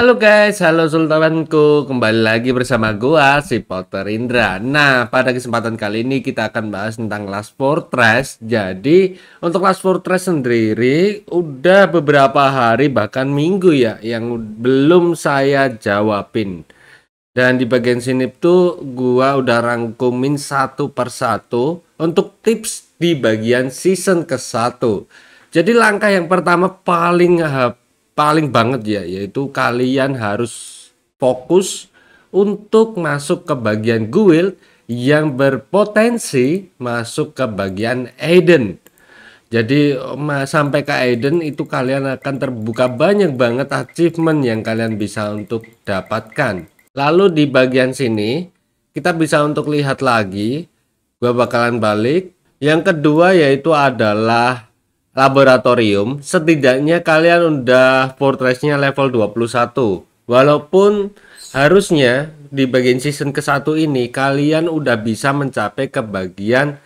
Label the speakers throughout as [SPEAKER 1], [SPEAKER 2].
[SPEAKER 1] Halo guys, halo sultanku, Kembali lagi bersama gua si Potter Indra. Nah, pada kesempatan kali ini kita akan bahas tentang Last Fortress. Jadi, untuk Last Fortress sendiri udah beberapa hari bahkan minggu ya yang belum saya jawabin. Dan di bagian sini tuh gua udah rangkumin satu persatu untuk tips di bagian season ke-1. Jadi langkah yang pertama paling paling banget ya yaitu kalian harus fokus untuk masuk ke bagian guild yang berpotensi masuk ke bagian Aiden. Jadi sampai ke Aiden itu kalian akan terbuka banyak banget achievement yang kalian bisa untuk dapatkan. Lalu di bagian sini kita bisa untuk lihat lagi. Gua bakalan balik. Yang kedua yaitu adalah laboratorium, setidaknya kalian udah fortressnya level 21. Walaupun harusnya di bagian season ke satu ini kalian udah bisa mencapai ke bagian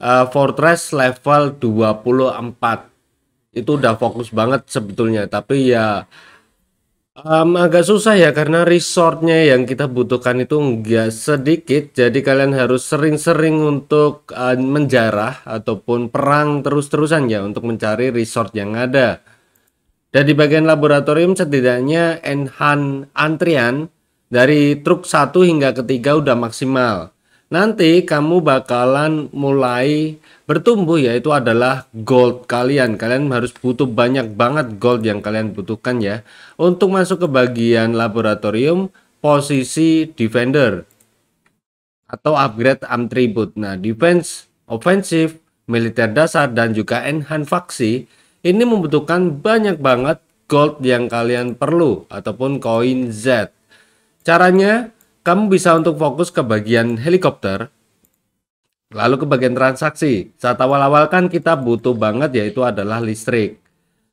[SPEAKER 1] uh, fortress level 24. Itu udah fokus banget sebetulnya, tapi ya Um, agak susah ya karena resortnya yang kita butuhkan itu nggak sedikit, jadi kalian harus sering-sering untuk, uh, menjarah ataupun perang terus-terusan ya untuk mencari resort yang ada. Dan di bagian laboratorium setidaknya enhan antrian dari truk satu hingga ketiga udah maksimal nanti kamu bakalan mulai bertumbuh yaitu adalah gold kalian kalian harus butuh banyak banget gold yang kalian butuhkan ya untuk masuk ke bagian laboratorium posisi defender atau upgrade atribut nah defense offensive militer dasar dan juga enhance faksi ini membutuhkan banyak banget gold yang kalian perlu ataupun koin Z caranya kamu bisa untuk fokus ke bagian helikopter, lalu ke bagian transaksi. Saat awal-awal kan kita butuh banget yaitu adalah listrik.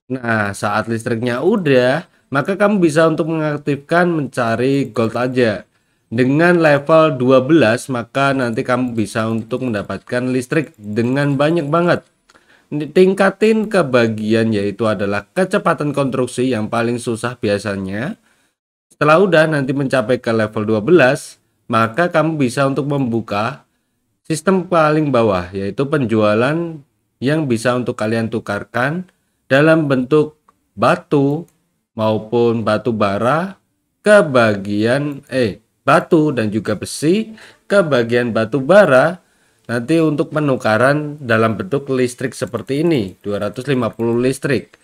[SPEAKER 1] Nah, saat listriknya udah, maka kamu bisa untuk mengaktifkan mencari gold aja. Dengan level 12 maka nanti kamu bisa untuk mendapatkan listrik dengan banyak banget. Tingkatin ke bagian yaitu adalah kecepatan konstruksi yang paling susah biasanya. Setelah udah nanti mencapai ke level 12, maka kamu bisa untuk membuka sistem paling bawah yaitu penjualan yang bisa untuk kalian tukarkan dalam bentuk batu maupun batu bara ke bagian eh batu dan juga besi ke bagian batu bara nanti untuk penukaran dalam bentuk listrik seperti ini 250 listrik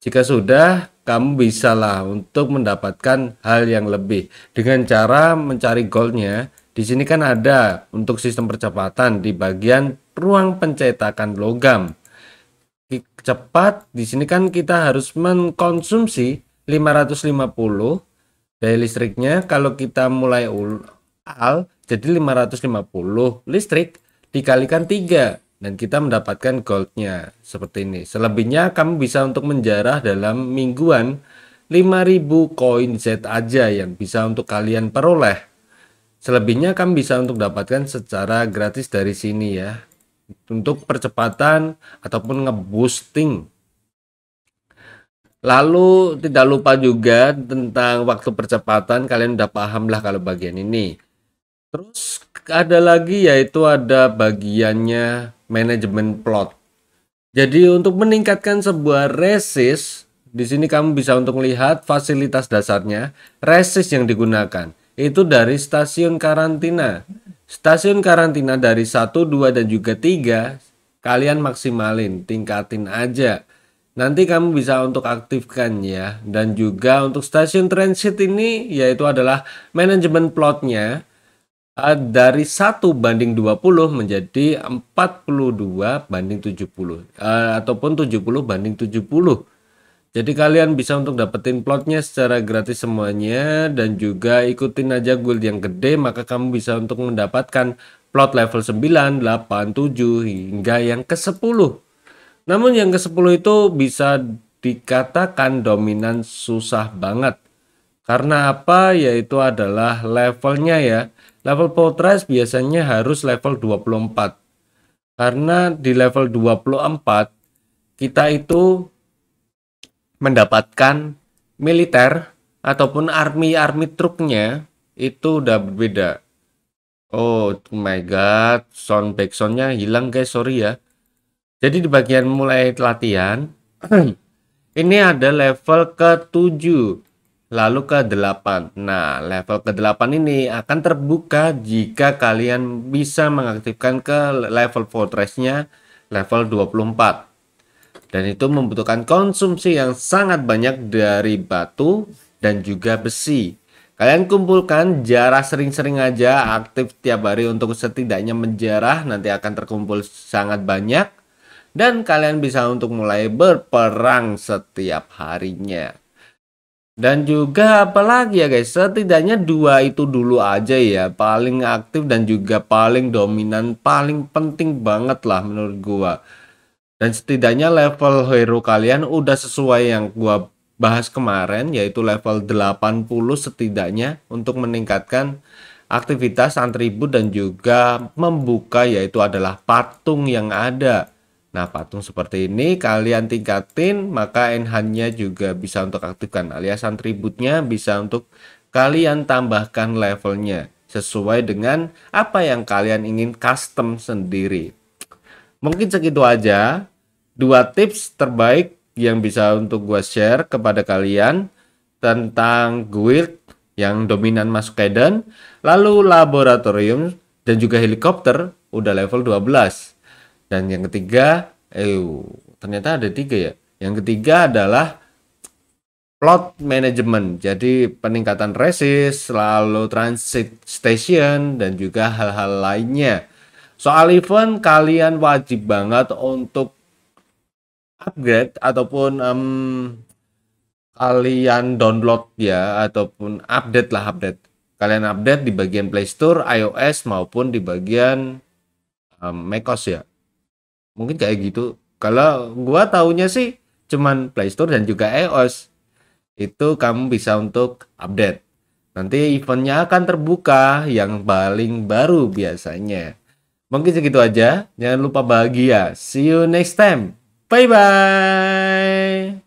[SPEAKER 1] jika sudah kamu lah untuk mendapatkan hal yang lebih dengan cara mencari goalnya. Di sini kan ada untuk sistem percepatan di bagian ruang pencetakan logam. Cepat di sini kan kita harus mengkonsumsi 550 daya listriknya kalau kita mulai al jadi 550 listrik dikalikan 3 dan kita mendapatkan goldnya seperti ini selebihnya kamu bisa untuk menjarah dalam mingguan 5000 koin Z aja yang bisa untuk kalian peroleh selebihnya kamu bisa untuk dapatkan secara gratis dari sini ya untuk percepatan ataupun ngeboosting lalu tidak lupa juga tentang waktu percepatan kalian udah paham lah kalau bagian ini terus ada lagi yaitu ada bagiannya manajemen plot. Jadi untuk meningkatkan sebuah resist, di sini kamu bisa untuk melihat fasilitas dasarnya, resist yang digunakan. Itu dari stasiun karantina. Stasiun karantina dari 1, 2, dan juga 3, kalian maksimalin, tingkatin aja. Nanti kamu bisa untuk aktifkan ya. Dan juga untuk stasiun transit ini yaitu adalah manajemen plotnya Eh, dari 1 banding 20 menjadi 42 banding 70 eh, ataupun 70 banding 70 jadi kalian bisa untuk dapetin plotnya secara gratis semuanya dan juga ikutin aja guild yang gede maka kamu bisa untuk mendapatkan plot level 9, 8, 7 hingga yang ke-10 namun yang ke-10 itu bisa dikatakan dominan susah banget karena apa yaitu adalah levelnya ya Level Poltres biasanya harus level 24. Karena di level 24 kita itu mendapatkan militer ataupun army-army truknya itu udah berbeda. Oh, oh my god, sound back soundnya hilang guys, sorry ya. Jadi di bagian mulai latihan, ini ada level ke-7 lalu ke delapan. Nah, level ke delapan ini akan terbuka jika kalian bisa mengaktifkan ke level fortress-nya level 24. Dan itu membutuhkan konsumsi yang sangat banyak dari batu dan juga besi. Kalian kumpulkan jarah sering-sering aja aktif tiap hari untuk setidaknya menjarah nanti akan terkumpul sangat banyak dan kalian bisa untuk mulai berperang setiap harinya. Dan juga apalagi ya guys, setidaknya dua itu dulu aja ya, paling aktif dan juga paling dominan, paling penting banget lah menurut gua. Dan setidaknya level hero kalian udah sesuai yang gua bahas kemarin yaitu level 80 setidaknya untuk meningkatkan aktivitas atribut dan juga membuka yaitu adalah patung yang ada Nah, patung seperti ini kalian tingkatin, maka enhance-nya juga bisa untuk aktifkan alias atributnya bisa untuk kalian tambahkan levelnya sesuai dengan apa yang kalian ingin custom sendiri. Mungkin segitu aja dua tips terbaik yang bisa untuk gua share kepada kalian tentang guild yang dominan masuk Eden, lalu laboratorium dan juga helikopter udah level 12. Dan yang ketiga, eh ternyata ada tiga ya. Yang ketiga adalah plot management. Jadi peningkatan resist, lalu transit station, dan juga hal-hal lainnya. Soal event, kalian wajib banget untuk upgrade ataupun um, kalian download ya ataupun update lah update. Kalian update di bagian Play Store, iOS maupun di bagian um, macOS ya mungkin kayak gitu kalau gua tahunya sih cuman Play Store dan juga iOS e itu kamu bisa untuk update nanti eventnya akan terbuka yang paling baru biasanya mungkin segitu aja jangan lupa bahagia see you next time bye bye